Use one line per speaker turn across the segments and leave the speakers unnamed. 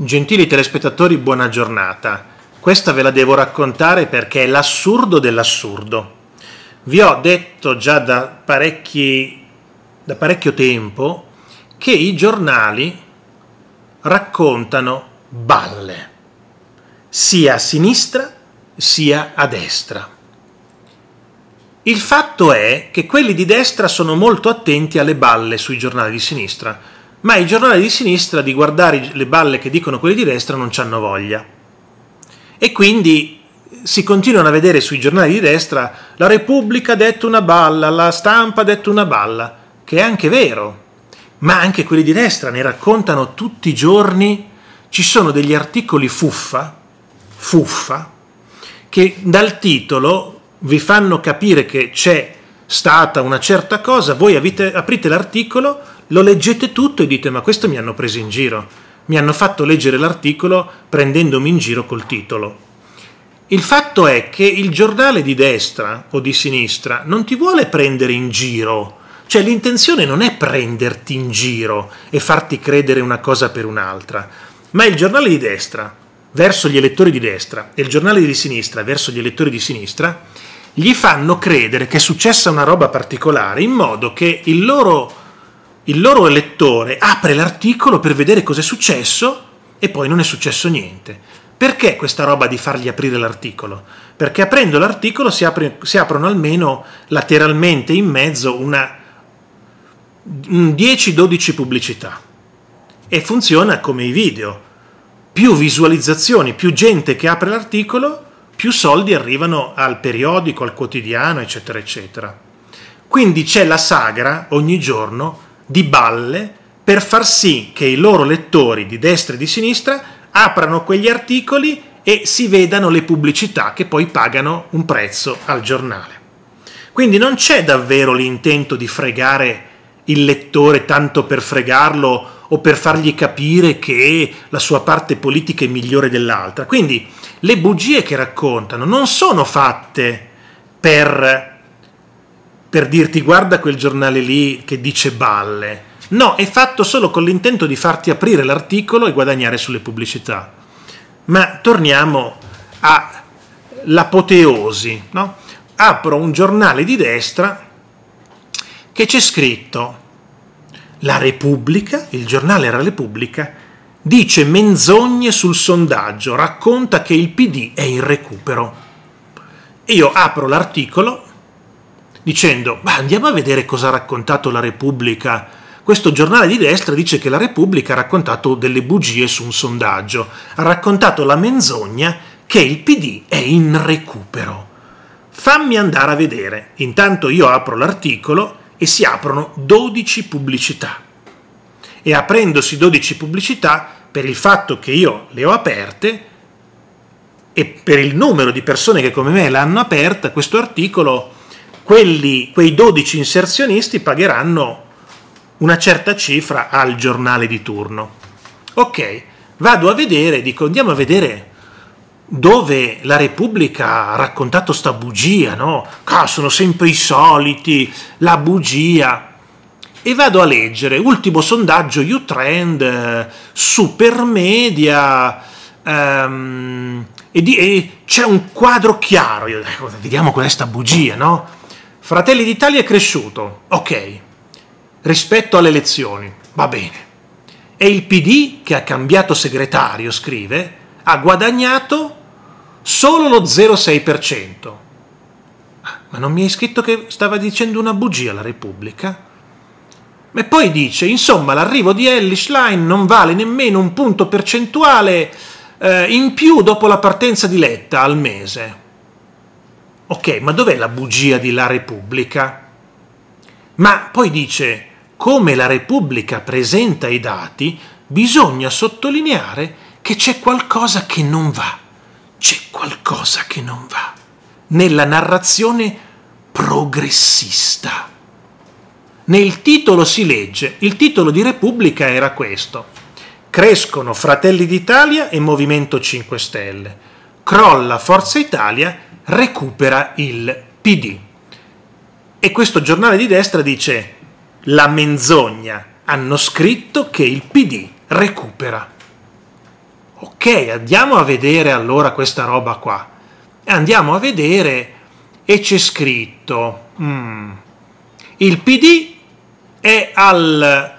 Gentili telespettatori, buona giornata. Questa ve la devo raccontare perché è l'assurdo dell'assurdo. Vi ho detto già da, da, parecchio tempo che i giornali raccontano balle, sia a sinistra sia a destra. Il fatto è che quelli di destra sono molto attenti alle balle sui giornali di sinistra ma i giornali di sinistra di guardare le balle che dicono quelli di destra non ci hanno voglia. E quindi si continuano a vedere sui giornali di destra la Repubblica ha detto una balla, la stampa ha detto una balla, che è anche vero, ma anche quelli di destra ne raccontano tutti i giorni, ci sono degli articoli fuffa, fuffa, che dal titolo vi fanno capire che c'è stata una certa cosa, voi avete, aprite l'articolo, lo leggete tutto e dite ma questo mi hanno preso in giro. Mi hanno fatto leggere l'articolo prendendomi in giro col titolo. Il fatto è che il giornale di destra o di sinistra non ti vuole prendere in giro, cioè l'intenzione non è prenderti in giro e farti credere una cosa per un'altra, ma il giornale di destra verso gli elettori di destra e il giornale di sinistra verso gli elettori di sinistra gli fanno credere che è successa una roba particolare in modo che il loro il loro lettore apre l'articolo per vedere cosa è successo e poi non è successo niente. Perché questa roba di fargli aprire l'articolo? Perché aprendo l'articolo si, apre, si aprono almeno lateralmente in mezzo una 10-12 pubblicità e funziona come i video. Più visualizzazioni, più gente che apre l'articolo, più soldi arrivano al periodico, al quotidiano, eccetera, eccetera. Quindi c'è la sagra ogni giorno di balle per far sì che i loro lettori di destra e di sinistra aprano quegli articoli e si vedano le pubblicità che poi pagano un prezzo al giornale. Quindi non c'è davvero l'intento di fregare il lettore tanto per fregarlo o per fargli capire che la sua parte politica è migliore dell'altra. Quindi le bugie che raccontano non sono fatte per per dirti guarda quel giornale lì che dice balle. No, è fatto solo con l'intento di farti aprire l'articolo e guadagnare sulle pubblicità. Ma torniamo all'apoteosi. No? Apro un giornale di destra che c'è scritto La Repubblica, il giornale era Repubblica, dice menzogne sul sondaggio, racconta che il PD è in recupero. Io apro l'articolo, dicendo ma andiamo a vedere cosa ha raccontato la Repubblica. Questo giornale di destra dice che la Repubblica ha raccontato delle bugie su un sondaggio, ha raccontato la menzogna che il PD è in recupero. Fammi andare a vedere. Intanto io apro l'articolo e si aprono 12 pubblicità. E aprendosi 12 pubblicità, per il fatto che io le ho aperte e per il numero di persone che come me l'hanno aperta, questo articolo quelli, quei 12 inserzionisti pagheranno una certa cifra al giornale di turno. Ok, vado a vedere, dico andiamo a vedere dove la Repubblica ha raccontato sta bugia, no? Ah, sono sempre i soliti, la bugia. E vado a leggere, ultimo sondaggio U-Trend, eh, Supermedia, um, e, di, e c'è un quadro chiaro. Io, ecco, vediamo qual è sta bugia, no? Fratelli d'Italia è cresciuto, ok, rispetto alle elezioni, va bene. E il PD, che ha cambiato segretario, scrive, ha guadagnato solo lo 0,6%. Ah, ma non mi hai scritto che stava dicendo una bugia la Repubblica? E poi dice, insomma, l'arrivo di Ellis Line non vale nemmeno un punto percentuale eh, in più dopo la partenza di Letta al mese. Ok, ma dov'è la bugia di La Repubblica? Ma poi dice, come la Repubblica presenta i dati, bisogna sottolineare che c'è qualcosa che non va. C'è qualcosa che non va. Nella narrazione progressista. Nel titolo si legge, il titolo di Repubblica era questo. Crescono Fratelli d'Italia e Movimento 5 Stelle. Crolla Forza Italia e recupera il PD. E questo giornale di destra dice la menzogna, hanno scritto che il PD recupera. Ok, andiamo a vedere allora questa roba qua. Andiamo a vedere e c'è scritto mm, il PD è al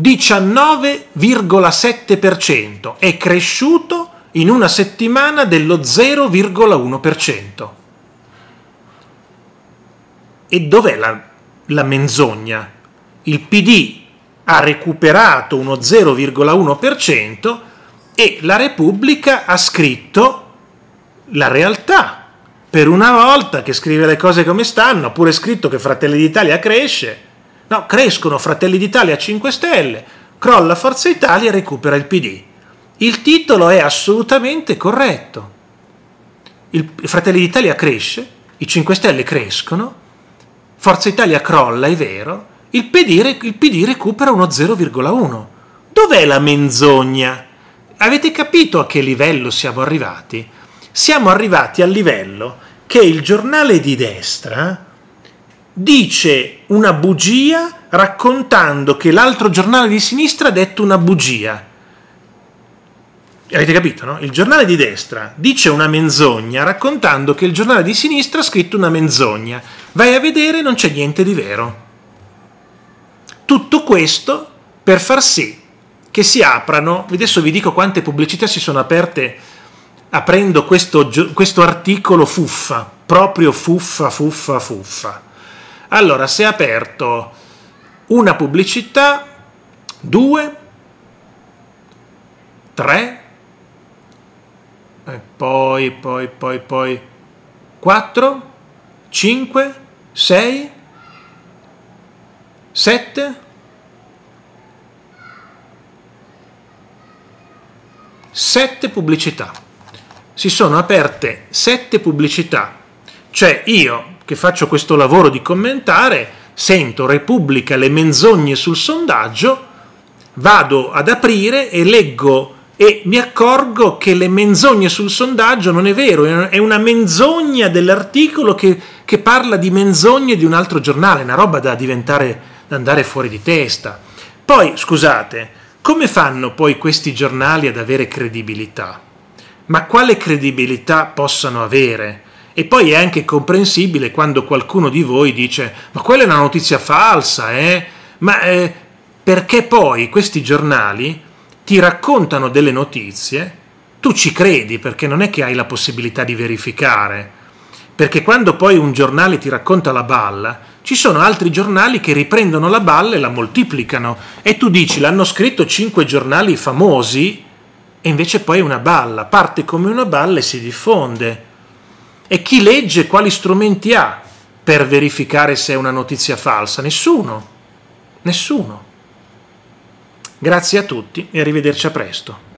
19,7%, è cresciuto in una settimana dello 0,1%. E dov'è la, la menzogna? Il PD ha recuperato uno 0,1% e la Repubblica ha scritto la realtà. Per una volta che scrive le cose come stanno, ha pure scritto che Fratelli d'Italia cresce. No, crescono Fratelli d'Italia a 5 Stelle, crolla Forza Italia e recupera il PD. Il titolo è assolutamente corretto. Il Fratelli d'Italia cresce, i 5 Stelle crescono, Forza Italia crolla, è vero, il PD, il PD recupera uno 0,1. Dov'è la menzogna? Avete capito a che livello siamo arrivati? Siamo arrivati al livello che il giornale di destra dice una bugia raccontando che l'altro giornale di sinistra ha detto una bugia. Avete capito, no? Il giornale di destra dice una menzogna raccontando che il giornale di sinistra ha scritto una menzogna. Vai a vedere, non c'è niente di vero. Tutto questo per far sì che si aprano, adesso vi dico quante pubblicità si sono aperte aprendo questo, questo articolo fuffa, proprio fuffa, fuffa, fuffa. Allora, si è aperto una pubblicità, due, tre, e poi, poi, poi, poi 4, 5, 6, 7, 7 pubblicità. Si sono aperte 7 pubblicità. Cioè io che faccio questo lavoro di commentare, sento Repubblica le menzogne sul sondaggio, vado ad aprire e leggo e mi accorgo che le menzogne sul sondaggio non è vero, è una menzogna dell'articolo che, che parla di menzogne di un altro giornale, una roba da diventare, da andare fuori di testa. Poi, scusate, come fanno poi questi giornali ad avere credibilità? Ma quale credibilità possono avere? E poi è anche comprensibile quando qualcuno di voi dice ma quella è una notizia falsa, eh? Ma eh, perché poi questi giornali ti raccontano delle notizie, tu ci credi perché non è che hai la possibilità di verificare, perché quando poi un giornale ti racconta la balla, ci sono altri giornali che riprendono la balla e la moltiplicano e tu dici l'hanno scritto cinque giornali famosi e invece poi è una balla, parte come una balla e si diffonde. E chi legge quali strumenti ha per verificare se è una notizia falsa? Nessuno, nessuno. Grazie a tutti e arrivederci a presto.